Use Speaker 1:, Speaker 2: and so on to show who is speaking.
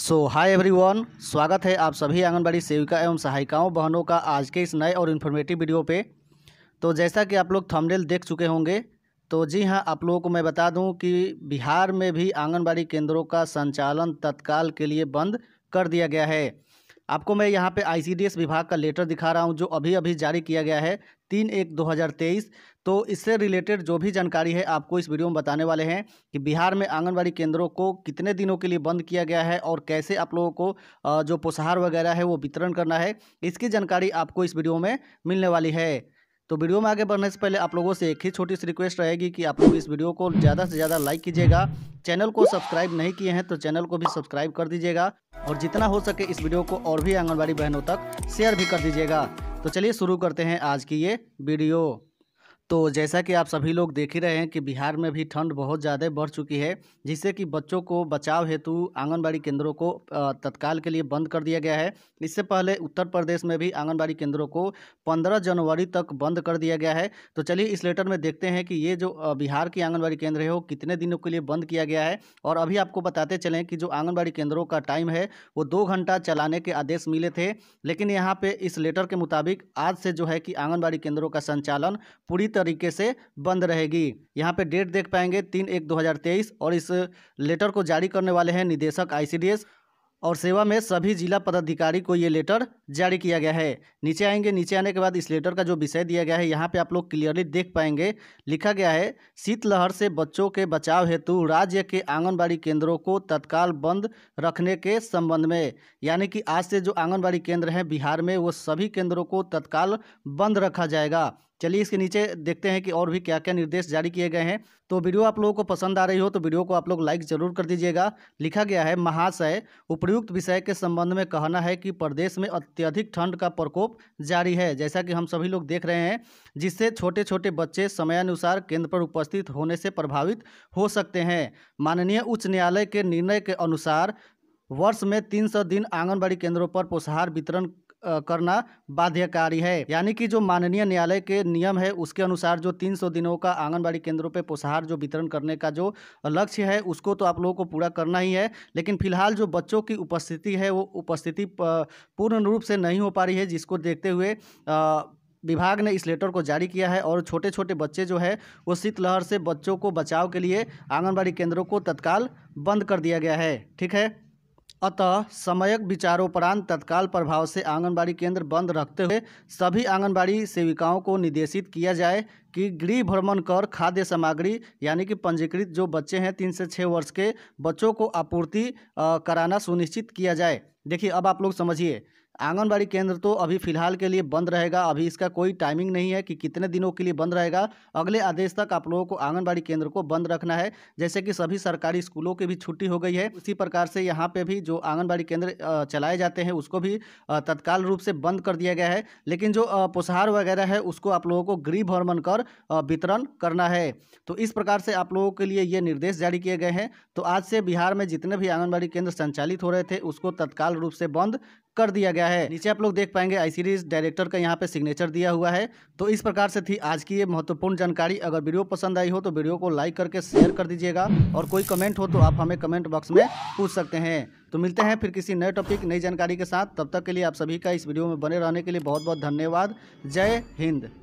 Speaker 1: सो hi everyone स्वागत है आप सभी आंगनबाड़ी सेविका एवं सहायिकाओं बहनों का आज के इस नए और इन्फॉर्मेटिव वीडियो पे तो जैसा कि आप लोग थंबनेल देख चुके होंगे तो जी हां आप लोगों को मैं बता दूं कि बिहार में भी आंगनबाड़ी केंद्रों का संचालन तत्काल के लिए बंद कर दिया गया है आपको मैं यहाँ पे आईसीडीएस विभाग का लेटर दिखा रहा हूँ जो अभी अभी जारी किया गया है तीन एक दो हज़ार तेईस तो इससे रिलेटेड जो भी जानकारी है आपको इस वीडियो में बताने वाले हैं कि बिहार में आंगनबाड़ी केंद्रों को कितने दिनों के लिए बंद किया गया है और कैसे आप लोगों को जो पोषाहार वगैरह है वो वितरण करना है इसकी जानकारी आपको इस वीडियो में मिलने वाली है तो वीडियो में आगे बढ़ने से पहले आप लोगों से एक ही छोटी सी रिक्वेस्ट रहेगी कि आप लोग इस वीडियो को ज़्यादा से ज़्यादा लाइक कीजिएगा चैनल को सब्सक्राइब नहीं किए हैं तो चैनल को भी सब्सक्राइब कर दीजिएगा और जितना हो सके इस वीडियो को और भी आंगनबाड़ी बहनों तक शेयर भी कर दीजिएगा तो चलिए शुरू करते हैं आज की ये वीडियो तो जैसा कि आप सभी लोग देख ही रहे हैं कि बिहार में भी ठंड बहुत ज़्यादा बढ़ चुकी है जिससे कि बच्चों को बचाव हेतु आंगनबाड़ी केंद्रों को तत्काल के लिए बंद कर दिया गया है इससे पहले उत्तर प्रदेश में भी आंगनबाड़ी केंद्रों को 15 जनवरी तक बंद कर दिया गया है तो चलिए इस लेटर में देखते हैं कि ये जो बिहार की आंगनबाड़ी केंद्र है वो कितने दिनों के लिए बंद किया गया है और अभी आपको बताते चलें कि जो आंगनबाड़ी केंद्रों का टाइम है वो दो घंटा चलाने के आदेश मिले थे लेकिन यहाँ पर इस लेटर के मुताबिक आज से जो है कि आंगनबाड़ी केंद्रों का संचालन पूरी तरह तरीके से बंद रहेगी यहाँ पे डेट देख पाएंगे तीन एक 2023 और इस लेटर को जारी करने वाले हैं निदेशक आईसीडीएस और सेवा में सभी जिला पदाधिकारी को ये लेटर जारी किया गया है नीचे आएंगे नीचे आने के बाद इस लेटर का जो विषय दिया गया है यहाँ पे आप लोग क्लियरली देख पाएंगे लिखा गया है शीतलहर से बच्चों के बचाव हेतु राज्य के आंगनबाड़ी केंद्रों को तत्काल बंद रखने के संबंध में यानी कि आज से जो आंगनबाड़ी केंद्र हैं बिहार में वो सभी केंद्रों को तत्काल बंद रखा जाएगा चलिए इसके नीचे देखते हैं कि और भी क्या क्या निर्देश जारी किए गए हैं तो वीडियो आप लोगों को पसंद आ रही हो तो वीडियो को आप लोग लाइक जरूर कर दीजिएगा लिखा गया है महाशय उपयुक्त विषय के संबंध में कहना है कि प्रदेश में अत्यधिक ठंड का प्रकोप जारी है जैसा कि हम सभी लोग देख रहे हैं जिससे छोटे छोटे बच्चे समयानुसार केंद्र पर उपस्थित होने से प्रभावित हो सकते हैं माननीय उच्च न्यायालय के निर्णय के अनुसार वर्ष में 300 दिन आंगनबाड़ी केंद्रों पर पोषाहार वितरण करना बाध्यकारी है यानी कि जो माननीय न्यायालय के नियम है उसके अनुसार जो 300 दिनों का आंगनबाड़ी केंद्रों पे पोषाहार जो वितरण करने का जो लक्ष्य है उसको तो आप लोगों को पूरा करना ही है लेकिन फिलहाल जो बच्चों की उपस्थिति है वो उपस्थिति पूर्ण रूप से नहीं हो पा रही है जिसको देखते हुए आ, विभाग ने इस लेटर को जारी किया है और छोटे छोटे बच्चे जो है वो शीतलहर से बच्चों को बचाव के लिए आंगनबाड़ी केंद्रों को तत्काल बंद कर दिया गया है ठीक है अतः समयक विचारोपरांत तत्काल प्रभाव से आंगनबाड़ी केंद्र बंद रखते हुए सभी आंगनबाड़ी सेविकाओं को निर्देशित किया जाए कि गृह भ्रमण कर खाद्य सामग्री यानी कि पंजीकृत जो बच्चे हैं तीन से छः वर्ष के बच्चों को आपूर्ति कराना सुनिश्चित किया जाए देखिए अब आप लोग समझिए आंगनबाड़ी केंद्र तो अभी फ़िलहाल के लिए बंद रहेगा अभी इसका कोई टाइमिंग नहीं है कि कितने दिनों के लिए बंद रहेगा अगले आदेश तक आप लोगों को आंगनबाड़ी केंद्र को बंद रखना है जैसे कि सभी सरकारी स्कूलों की भी छुट्टी हो गई है उसी प्रकार से यहाँ पर भी जो आंगनबाड़ी केंद्र चलाए जाते हैं उसको भी तत्काल रूप से बंद कर दिया गया है लेकिन जो पोषहार वगैरह है उसको आप लोगों को गृह भ्रमण कर वितरण करना है तो इस प्रकार से आप लोगों के लिए ये निर्देश जारी किए गए हैं तो आज से बिहार में जितने भी आंगनबाड़ी केंद्र संचालित हो रहे थे उसको तत्काल रूप से बंद कर दिया गया है नीचे आप लोग देख पाएंगे आई सीरीज डायरेक्टर का यहाँ पे सिग्नेचर दिया हुआ है तो इस प्रकार से थी आज की ये महत्वपूर्ण जानकारी अगर वीडियो पसंद आई हो तो वीडियो को लाइक करके शेयर कर दीजिएगा और कोई कमेंट हो तो आप हमें कमेंट बॉक्स में पूछ सकते हैं तो मिलते हैं फिर किसी नए टॉपिक नई जानकारी के साथ तब तक के लिए आप सभी का इस वीडियो में बने रहने के लिए बहुत बहुत धन्यवाद जय हिंद